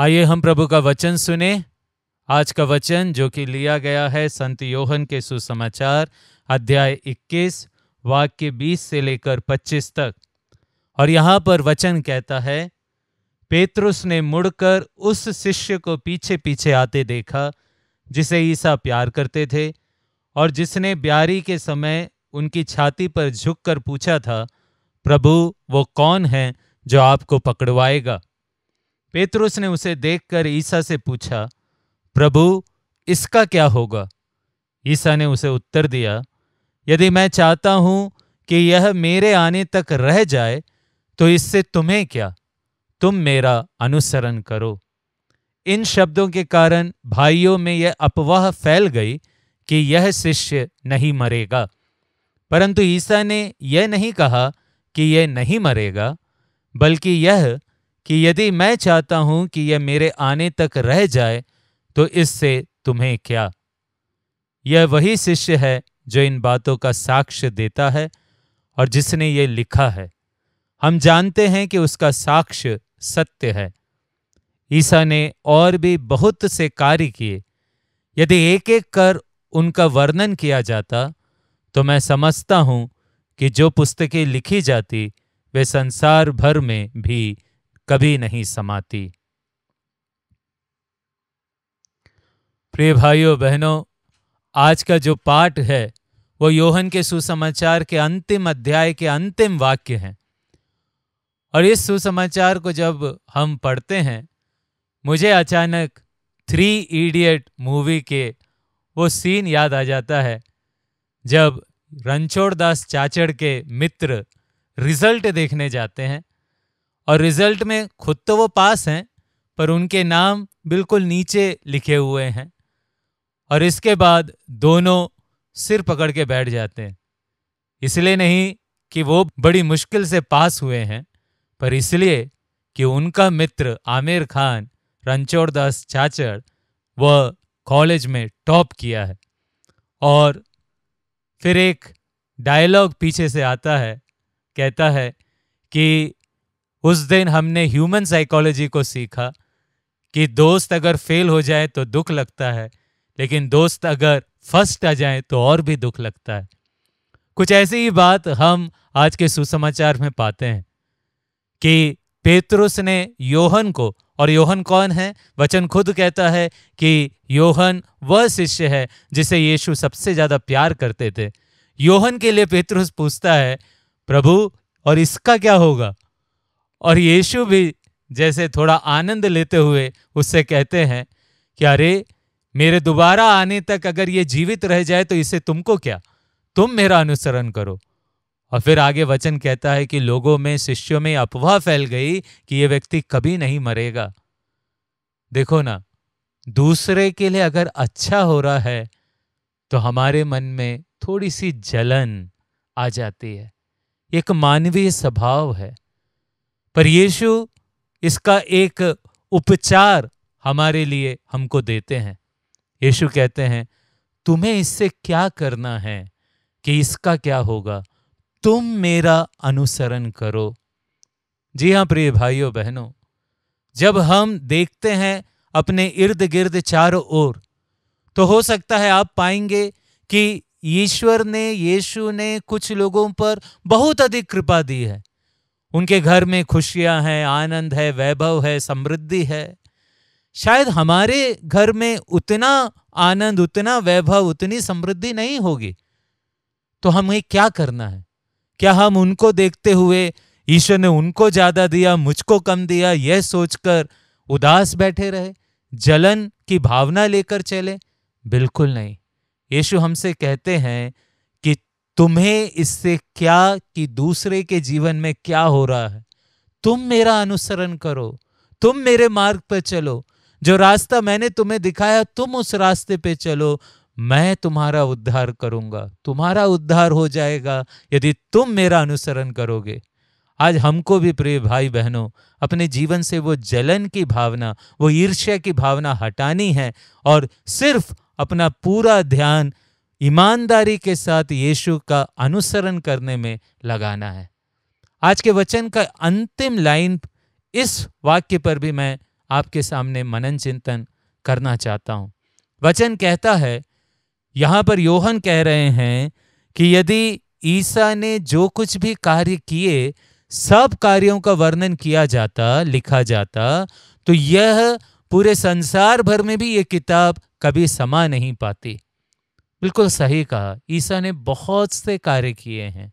आइए हम प्रभु का वचन सुने आज का वचन जो कि लिया गया है संत योहन के सुसमाचार अध्याय 21 वाक्य 20 से लेकर 25 तक और यहाँ पर वचन कहता है पेतरुस ने मुड़कर उस शिष्य को पीछे पीछे आते देखा जिसे ईसा प्यार करते थे और जिसने ब्यारी के समय उनकी छाती पर झुककर पूछा था प्रभु वो कौन है जो आपको पकड़वाएगा पेतरुस ने उसे देखकर ईसा से पूछा प्रभु इसका क्या होगा ईसा ने उसे उत्तर दिया यदि मैं चाहता हूं कि यह मेरे आने तक रह जाए तो इससे तुम्हें क्या तुम मेरा अनुसरण करो इन शब्दों के कारण भाइयों में यह अपवाह फैल गई कि यह शिष्य नहीं मरेगा परंतु ईसा ने यह नहीं कहा कि यह नहीं मरेगा बल्कि यह कि यदि मैं चाहता हूं कि यह मेरे आने तक रह जाए तो इससे तुम्हें क्या यह वही शिष्य है जो इन बातों का साक्ष्य देता है और जिसने ये लिखा है हम जानते हैं कि उसका साक्ष्य सत्य है ईसा ने और भी बहुत से कार्य किए यदि एक एक कर उनका वर्णन किया जाता तो मैं समझता हूं कि जो पुस्तकें लिखी जाती वे संसार भर में भी कभी नहीं समाती प्रिय भाइयों बहनों आज का जो पाठ है वो योहन के सुसमाचार के अंतिम अध्याय के अंतिम वाक्य हैं और इस सुसमाचार को जब हम पढ़ते हैं मुझे अचानक थ्री इडियट मूवी के वो सीन याद आ जाता है जब रणछोड़ दास चाचड़ के मित्र रिजल्ट देखने जाते हैं और रिजल्ट में खुद तो वो पास हैं पर उनके नाम बिल्कुल नीचे लिखे हुए हैं और इसके बाद दोनों सिर पकड़ के बैठ जाते हैं इसलिए नहीं कि वो बड़ी मुश्किल से पास हुए हैं पर इसलिए कि उनका मित्र आमिर खान रणछोड़ दास चाचड़ वह कॉलेज में टॉप किया है और फिर एक डायलॉग पीछे से आता है कहता है कि उस दिन हमने ह्यूमन साइकोलॉजी को सीखा कि दोस्त अगर फेल हो जाए तो दुख लगता है लेकिन दोस्त अगर फर्स्ट आ जाए तो और भी दुख लगता है कुछ ऐसी ही बात हम आज के सुसमाचार में पाते हैं कि पेतरुस ने योहन को और योहन कौन है वचन खुद कहता है कि योहन वह शिष्य है जिसे यीशु सबसे ज़्यादा प्यार करते थे योहन के लिए पेतरुस पूछता है प्रभु और इसका क्या होगा और यीशु भी जैसे थोड़ा आनंद लेते हुए उससे कहते हैं कि अरे मेरे दोबारा आने तक अगर ये जीवित रह जाए तो इसे तुमको क्या तुम मेरा अनुसरण करो और फिर आगे वचन कहता है कि लोगों में शिष्यों में अफवाह फैल गई कि यह व्यक्ति कभी नहीं मरेगा देखो ना दूसरे के लिए अगर अच्छा हो रहा है तो हमारे मन में थोड़ी सी जलन आ जाती है एक मानवीय स्वभाव है पर यीशु इसका एक उपचार हमारे लिए हमको देते हैं यीशु कहते हैं तुम्हें इससे क्या करना है कि इसका क्या होगा तुम मेरा अनुसरण करो जी हाँ प्रिय भाइयों बहनों जब हम देखते हैं अपने इर्द गिर्द चारों ओर तो हो सकता है आप पाएंगे कि ईश्वर ने यीशु ने कुछ लोगों पर बहुत अधिक कृपा दी है उनके घर में खुशियां हैं आनंद है वैभव है समृद्धि है शायद हमारे घर में उतना आनंद उतना वैभव उतनी समृद्धि नहीं होगी तो हमें क्या करना है क्या हम उनको देखते हुए ईश्वर ने उनको ज्यादा दिया मुझको कम दिया यह सोचकर उदास बैठे रहे जलन की भावना लेकर चले बिल्कुल नहीं यीशु हमसे कहते हैं तुम्हें इससे क्या कि दूसरे के जीवन में क्या हो रहा है तुम मेरा अनुसरण करो तुम मेरे मार्ग पर चलो जो रास्ता मैंने तुम्हें दिखाया तुम उस रास्ते पे चलो मैं तुम्हारा उद्धार करूंगा तुम्हारा उद्धार हो जाएगा यदि तुम मेरा अनुसरण करोगे आज हमको भी प्रिय भाई बहनों अपने जीवन से वो जलन की भावना वो ईर्ष्या की भावना हटानी है और सिर्फ अपना पूरा ध्यान ईमानदारी के साथ यीशु का अनुसरण करने में लगाना है आज के वचन का अंतिम लाइन इस वाक्य पर भी मैं आपके सामने मनन चिंतन करना चाहता हूँ वचन कहता है यहाँ पर योहन कह रहे हैं कि यदि ईसा ने जो कुछ भी कार्य किए सब कार्यों का वर्णन किया जाता लिखा जाता तो यह पूरे संसार भर में भी ये किताब कभी समा नहीं पाती बिल्कुल सही कहा ईसा ने बहुत से कार्य किए हैं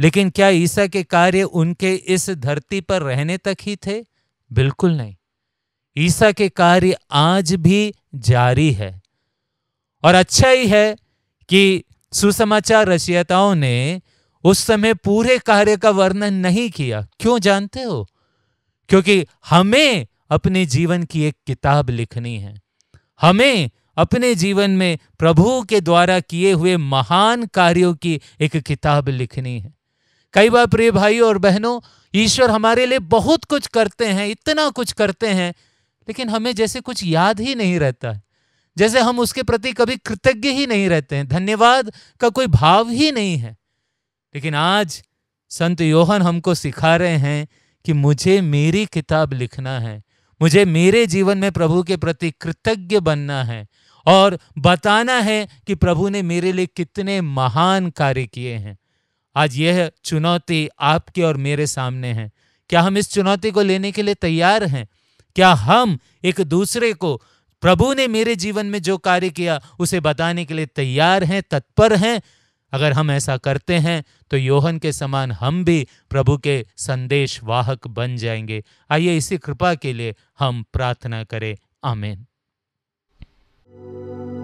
लेकिन क्या ईसा के कार्य उनके इस धरती पर रहने तक ही थे बिल्कुल नहीं ईसा के कार्य आज भी जारी है और अच्छा ही है कि सुसमाचार रचयताओं ने उस समय पूरे कार्य का वर्णन नहीं किया क्यों जानते हो क्योंकि हमें अपने जीवन की एक किताब लिखनी है हमें अपने जीवन में प्रभु के द्वारा किए हुए महान कार्यों की एक किताब लिखनी है कई बार प्रिय भाई और बहनों ईश्वर हमारे लिए बहुत कुछ करते हैं इतना कुछ करते हैं लेकिन हमें जैसे कुछ याद ही नहीं रहता है जैसे हम उसके प्रति कभी कृतज्ञ ही नहीं रहते हैं धन्यवाद का कोई भाव ही नहीं है लेकिन आज संत योहन हमको सिखा रहे हैं कि मुझे मेरी किताब लिखना है मुझे मेरे जीवन में प्रभु के प्रति कृतज्ञ बनना है और बताना है कि प्रभु ने मेरे लिए कितने महान कार्य किए हैं आज यह चुनौती आपके और मेरे सामने है क्या हम इस चुनौती को लेने के लिए तैयार हैं क्या हम एक दूसरे को प्रभु ने मेरे जीवन में जो कार्य किया उसे बताने के लिए तैयार हैं तत्पर हैं अगर हम ऐसा करते हैं तो योहन के समान हम भी प्रभु के संदेश वाहक बन जाएंगे आइए इसी कृपा के लिए हम प्रार्थना करें आमेन Música